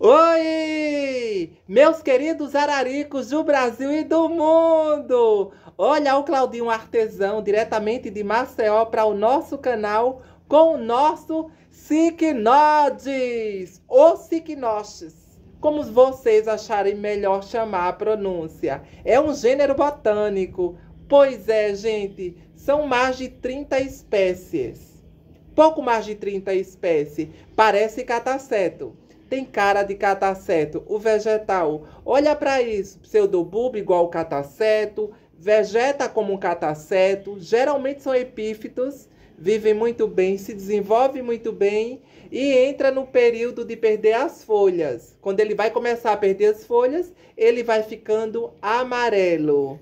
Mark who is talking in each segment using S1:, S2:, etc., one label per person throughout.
S1: Oi! Meus queridos araricos do Brasil e do mundo! Olha o Claudinho Artesão, diretamente de Maceió, para o nosso canal com o nosso Cicnodes ou Cicnoches, como vocês acharem melhor chamar a pronúncia. É um gênero botânico. Pois é, gente, são mais de 30 espécies. Pouco mais de 30 espécies. Parece cataceto tem cara de cataceto, tá o vegetal. Olha para isso, pseudobulbo igual cataceto, vegeta como um cataceto, geralmente são epífitos, vivem muito bem, se desenvolve muito bem e entra no período de perder as folhas. Quando ele vai começar a perder as folhas, ele vai ficando amarelo.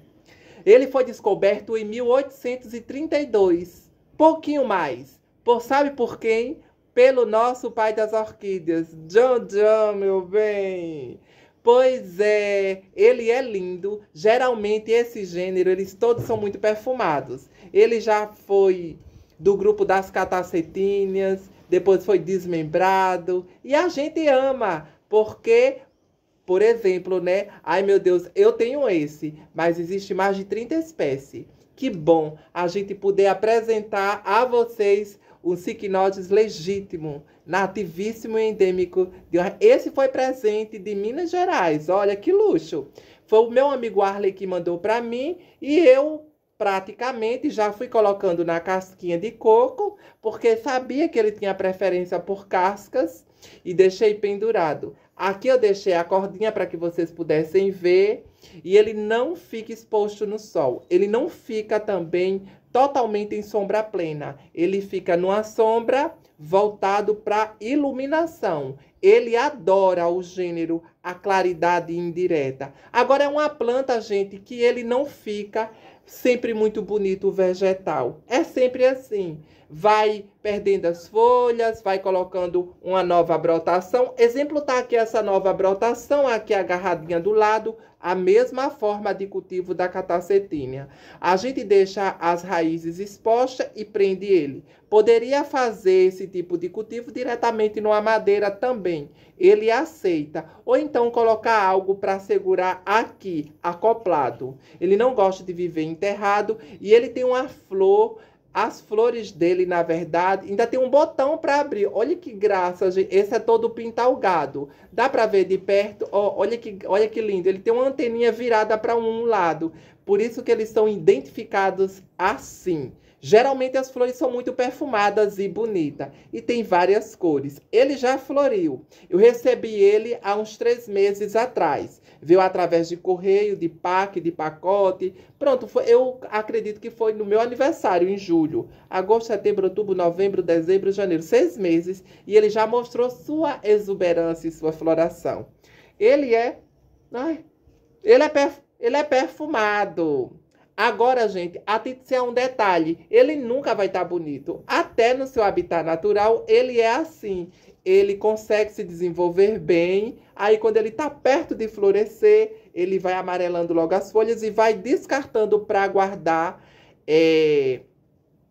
S1: Ele foi descoberto em 1832, pouquinho mais. Por, sabe por quem? pelo nosso Pai das Orquídeas, John John, meu bem. Pois é, ele é lindo. Geralmente esse gênero, eles todos são muito perfumados. Ele já foi do grupo das catacetinhas, depois foi desmembrado, e a gente ama, porque por exemplo, né? Ai meu Deus, eu tenho esse, mas existe mais de 30 espécies. Que bom a gente poder apresentar a vocês um cicnóides legítimo, nativíssimo e endêmico. De... Esse foi presente de Minas Gerais, olha que luxo. Foi o meu amigo Arley que mandou para mim e eu praticamente já fui colocando na casquinha de coco, porque sabia que ele tinha preferência por cascas e deixei pendurado. Aqui eu deixei a cordinha para que vocês pudessem ver e ele não fica exposto no sol. Ele não fica também totalmente em sombra plena. Ele fica numa sombra voltado para iluminação. Ele adora o gênero, a claridade indireta. Agora é uma planta, gente, que ele não fica sempre muito bonito o vegetal. É sempre assim vai perdendo as folhas, vai colocando uma nova brotação. Exemplo está aqui essa nova brotação, aqui agarradinha do lado, a mesma forma de cultivo da catacetínea. A gente deixa as raízes expostas e prende ele. Poderia fazer esse tipo de cultivo diretamente numa madeira também. Ele aceita. Ou então colocar algo para segurar aqui, acoplado. Ele não gosta de viver enterrado e ele tem uma flor as flores dele, na verdade, ainda tem um botão para abrir. Olha que graça, gente. Esse é todo pintalgado. Dá para ver de perto? Oh, olha, que, olha que lindo. Ele tem uma anteninha virada para um lado, por isso que eles são identificados assim. Geralmente as flores são muito perfumadas e bonitas e tem várias cores. Ele já floriu. Eu recebi ele há uns três meses atrás. Veio através de correio, de pac, de pacote. Pronto, foi, eu acredito que foi no meu aniversário, em julho. Agosto, setembro, outubro, novembro, dezembro, janeiro. Seis meses. E ele já mostrou sua exuberância e sua floração. Ele é. Ai, ele é perfumado. Ele é perfumado. Agora, gente, atente-se a é um detalhe: ele nunca vai estar tá bonito. Até no seu habitat natural, ele é assim. Ele consegue se desenvolver bem. Aí, quando ele está perto de florescer, ele vai amarelando logo as folhas e vai descartando para guardar é,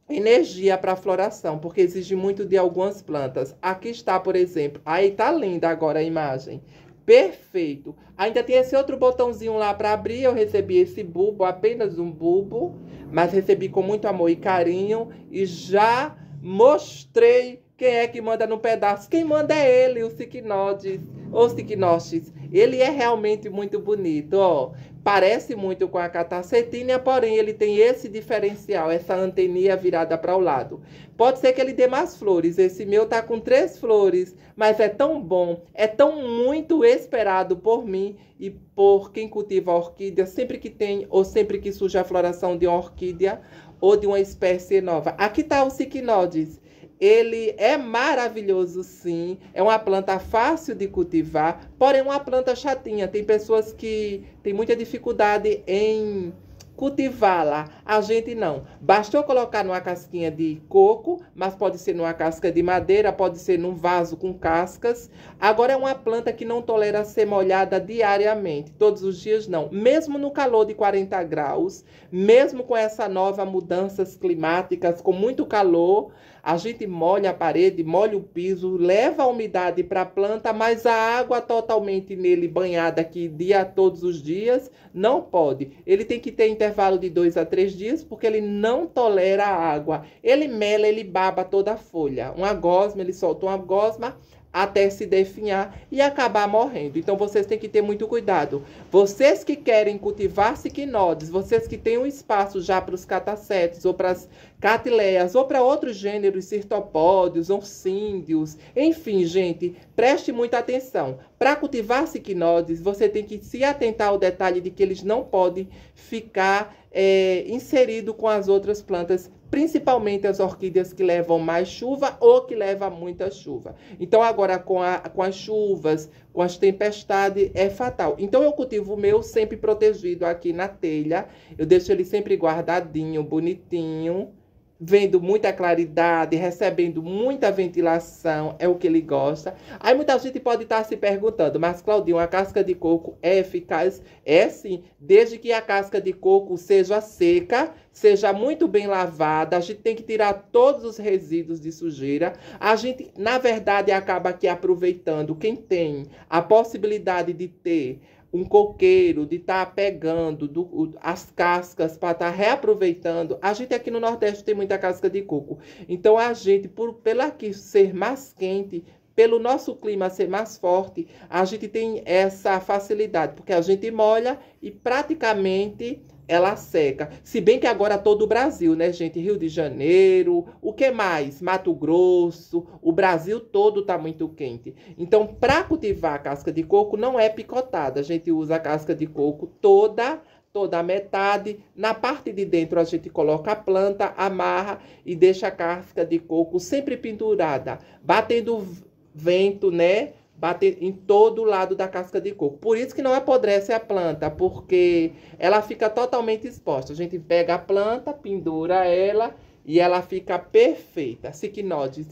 S1: energia para a floração, porque exige muito de algumas plantas. Aqui está, por exemplo. Aí está linda agora a imagem. Perfeito. Ainda tem esse outro botãozinho lá para abrir. Eu recebi esse bulbo, apenas um bulbo, mas recebi com muito amor e carinho e já mostrei quem é que manda no pedaço. Quem manda é ele, o Siquinodes. O tignostes, ele é realmente muito bonito, ó. Parece muito com a catacetina, porém ele tem esse diferencial, essa anteninha virada para o lado. Pode ser que ele dê mais flores, esse meu tá com três flores, mas é tão bom, é tão muito esperado por mim e por quem cultiva orquídeas. orquídea, sempre que tem ou sempre que surge a floração de uma orquídea ou de uma espécie nova. Aqui tá o cicnodes ele é maravilhoso, sim. É uma planta fácil de cultivar, porém uma planta chatinha. Tem pessoas que têm muita dificuldade em cultivá-la. A gente não. Bastou colocar numa casquinha de coco, mas pode ser numa casca de madeira, pode ser num vaso com cascas. Agora é uma planta que não tolera ser molhada diariamente, todos os dias não. Mesmo no calor de 40 graus, mesmo com essa nova mudanças climáticas, com muito calor, a gente molha a parede, molha o piso, leva a umidade para a planta, mas a água totalmente nele banhada aqui dia todos os dias não pode. Ele tem que ter intervalo de dois a três dias porque ele não tolera a água. Ele mela, ele baba toda a folha. Uma gosma, ele solta uma gosma, até se definhar e acabar morrendo. Então vocês têm que ter muito cuidado. Vocês que querem cultivar ciquinodes, vocês que têm um espaço já para os catacetos, ou para as catileias ou para outros gêneros, cirtopódios, oncíndios, enfim, gente, preste muita atenção. Para cultivar ciquinodes, você tem que se atentar ao detalhe de que eles não podem ficar é, inserido com as outras plantas principalmente as orquídeas que levam mais chuva ou que levam muita chuva. Então, agora com, a, com as chuvas, com as tempestades, é fatal. Então, eu cultivo o meu sempre protegido aqui na telha. Eu deixo ele sempre guardadinho, bonitinho vendo muita claridade, recebendo muita ventilação, é o que ele gosta. Aí muita gente pode estar tá se perguntando, mas Claudinho, a casca de coco é eficaz? É sim, desde que a casca de coco seja seca, seja muito bem lavada, a gente tem que tirar todos os resíduos de sujeira. A gente, na verdade, acaba aqui aproveitando quem tem a possibilidade de ter um coqueiro, de estar tá pegando do, as cascas para estar tá reaproveitando. A gente aqui no Nordeste tem muita casca de coco. Então a gente, por pela aqui ser mais quente, pelo nosso clima ser mais forte, a gente tem essa facilidade, porque a gente molha e praticamente ela seca. Se bem que agora todo o Brasil, né, gente? Rio de Janeiro, o que mais? Mato Grosso, o Brasil todo tá muito quente. Então, para cultivar a casca de coco não é picotada. A gente usa a casca de coco toda, toda a metade. Na parte de dentro a gente coloca a planta, amarra e deixa a casca de coco sempre pendurada, batendo vento, né? bater em todo o lado da casca de coco. Por isso que não apodrece a planta, porque ela fica totalmente exposta. A gente pega a planta, pendura ela e ela fica perfeita. Siquinodes.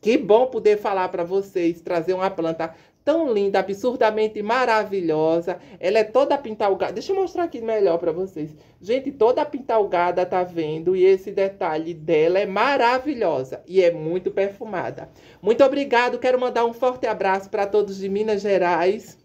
S1: Que bom poder falar para vocês, trazer uma planta tão linda, absurdamente maravilhosa. Ela é toda pintalgada. Deixa eu mostrar aqui melhor para vocês. Gente, toda pintalgada, tá vendo? E esse detalhe dela é maravilhosa e é muito perfumada. Muito obrigado. Quero mandar um forte abraço para todos de Minas Gerais.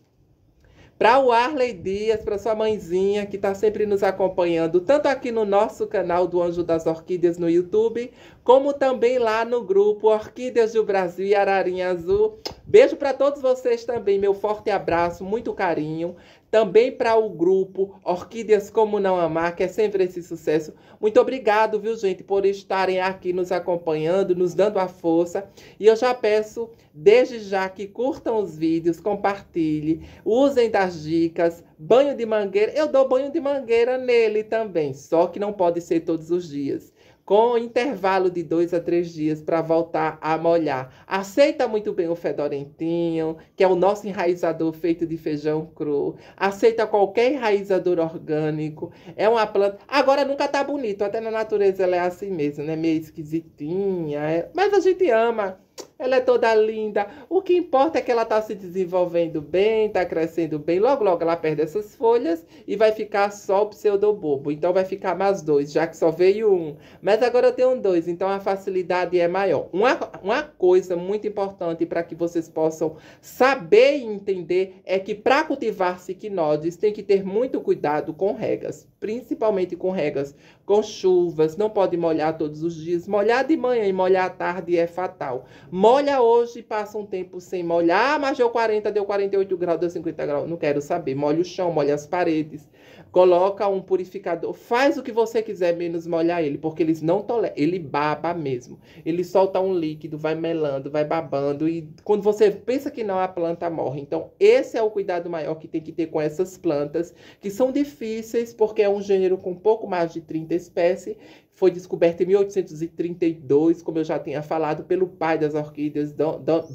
S1: Para o Arley Dias, para sua mãezinha que está sempre nos acompanhando, tanto aqui no nosso canal do Anjo das Orquídeas no YouTube, como também lá no grupo Orquídeas do Brasil e Ararinha Azul. Beijo para todos vocês também, meu forte abraço, muito carinho. Também para o grupo Orquídeas Como Não Amar, que é sempre esse sucesso. Muito obrigado, viu, gente, por estarem aqui nos acompanhando, nos dando a força. E eu já peço, desde já, que curtam os vídeos, compartilhem, usem das dicas. Banho de mangueira, eu dou banho de mangueira nele também, só que não pode ser todos os dias com intervalo de dois a três dias para voltar a molhar. Aceita muito bem o fedorentinho, que é o nosso enraizador feito de feijão cru. Aceita qualquer enraizador orgânico. É uma planta. Agora nunca tá bonito, até na natureza ela é assim mesmo, né? Meio esquisitinha. É... Mas a gente ama. Ela é toda linda. O que importa é que ela está se desenvolvendo bem, está crescendo bem. Logo, logo ela perde essas folhas e vai ficar só o pseudobobo. Então vai ficar mais dois, já que só veio um. Mas agora eu tenho dois, então a facilidade é maior. Uma, uma coisa muito importante para que vocês possam saber e entender é que para cultivar cicnóides tem que ter muito cuidado com regas, principalmente com regas com chuvas. Não pode molhar todos os dias. Molhar de manhã e molhar à tarde é fatal. Molha hoje, passa um tempo sem molhar, ah, mas deu 40, deu 48 graus, deu 50 graus, não quero saber. Molha o chão, molha as paredes, coloca um purificador, faz o que você quiser, menos molhar ele, porque eles não toleram. Ele baba mesmo. Ele solta um líquido, vai melando, vai babando, e quando você pensa que não, a planta morre. Então, esse é o cuidado maior que tem que ter com essas plantas, que são difíceis, porque é um gênero com pouco mais de 30 espécies. Foi descoberto em 1832, como eu já tinha falado, pelo pai das das orquídeas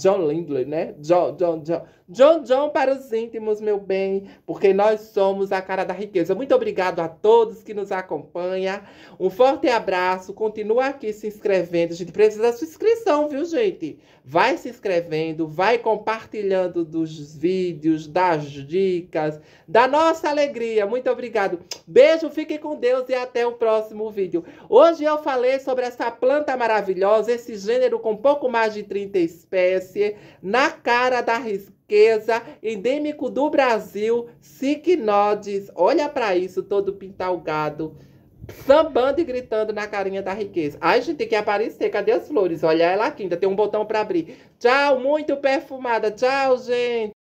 S1: John Lindley, né? John, John, John, John John para os íntimos, meu bem, porque nós somos a cara da riqueza. Muito obrigado a todos que nos acompanham. Um forte abraço. Continua aqui se inscrevendo. A gente precisa da sua inscrição, viu, gente? Vai se inscrevendo, vai compartilhando dos vídeos, das dicas, da nossa alegria. Muito obrigado. Beijo, fiquem com Deus e até o próximo vídeo. Hoje eu falei sobre essa planta maravilhosa, esse gênero com pouco mais de 30 espécies, na cara da risca riqueza, endêmico do Brasil, Siquinodes. Olha para isso, todo pintalgado. Sambando e gritando na carinha da riqueza. Ai, gente, tem que aparecer. Cadê as flores? Olha ela aqui, ainda tem um botão para abrir. Tchau, muito perfumada. Tchau, gente.